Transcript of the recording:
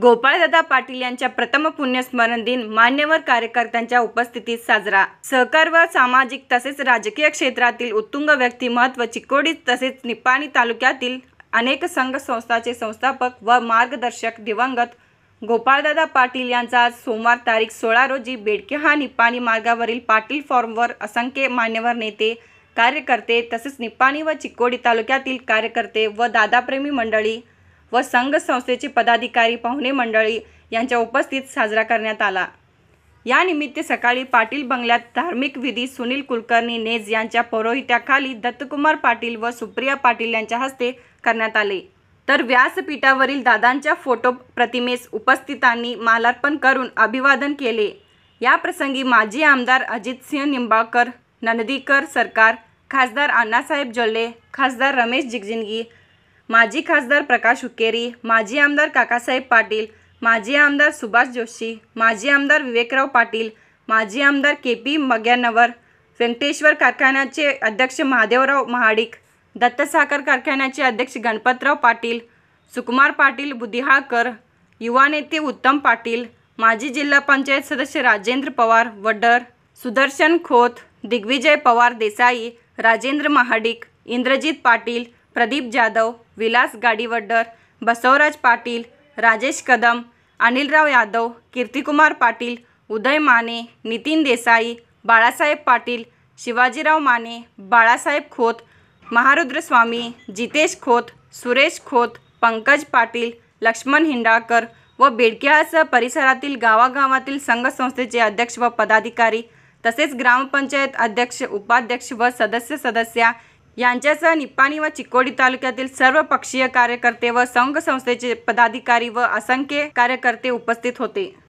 गोपाळदादा पाटील यांच्या प्रथम पुण्यस्मरण दिन मान्यवर कार्यकर्त्यांच्या उपस्थितीत साजरा सहकार व सामाजिक तसेच राजकीय क्षेत्रातील उत्तुंग व्यक्तिमत्व चिकोडी तसेच निपाणी तालुक्यातील अनेक संघ संस्थाचे संस्थापक व मार्गदर्शक दिवंगत गोपाळदादा पाटील यांचा आज सोमवार तारीख सोळा रोजी बेडके हा निपाणी मार्गावरील पाटील फॉर्मवर असंख्य मान्यवर नेते कार्यकर्ते तसेच निपाणी व चिकोडी तालुक्यातील कार्यकर्ते व दादाप्रेमी मंडळी व संघ संस्थेचे पदाधिकारी पाहुणे मंडळी यांच्या उपस्थित साजरा करण्यात आला या सकाळी पाटील बंगल्यात धार्मिक विधी सुनील कुलकर्णी नेज यांच्या पौरोहित्याखाली दत्तकुमार पाटील व सुप्रिया पाटील यांच्या हस्ते करण्यात आले तर व्यासपीठावरील दादांच्या फोटो प्रतिमेस उपस्थितांनी मालार्पण करून अभिवादन केले याप्रसंगी माजी आमदार अजितसिंह निंबाळकर नंदीकर सरकार खासदार अण्णासाहेब जोल्ले खासदार रमेश जिगजिनगी माजी खासदार प्रकाश हुकेरी माजी आमदार काकासाहेब पाटील माजी आमदार सुभाष जोशी माजी आमदार विवेकराव पाटील माजी आमदार के पी मग्यानवर व्यंकटेश्वर कारखान्याचे अध्यक्ष महादेवराव महाडिक दत्तसाखर कारखान्याचे अध्यक्ष गणपतराव पाटील सुकुमार पाटील बुधिहाळकर युवा नेते उत्तम पाटील माजी जिल्हा पंचायत सदस्य राजेंद्र पवार वडर सुदर्शन खोत दिग्विजय पवार देसाई राजेंद्र महाडिक इंद्रजित पाटील प्रदीप जाधव विलास गाडीवड्डर बसवराज पाटील राजेश कदम अनिलराव यादव कीर्तिकुमार पाटील उदय माने नितीन देसाई बाळासाहेब पाटील शिवाजीराव माने बाळासाहेब खोत महारुद्रस्वामी जितेश खोत सुरेश खोत पंकज पाटील लक्ष्मण हिंडाळकर व बेडक्यास परिसरातील गावागावातील संघसंस्थेचे अध्यक्ष व पदाधिकारी तसेच ग्रामपंचायत अध्यक्ष उपाध्यक्ष व सदस्य सदस्या यांच्यासह निपाणी व चिकोडी तालुक्यातील सर्व पक्षीय कार्यकर्ते व संघ संस्थेचे पदाधिकारी व असंख्य कार्यकर्ते उपस्थित होते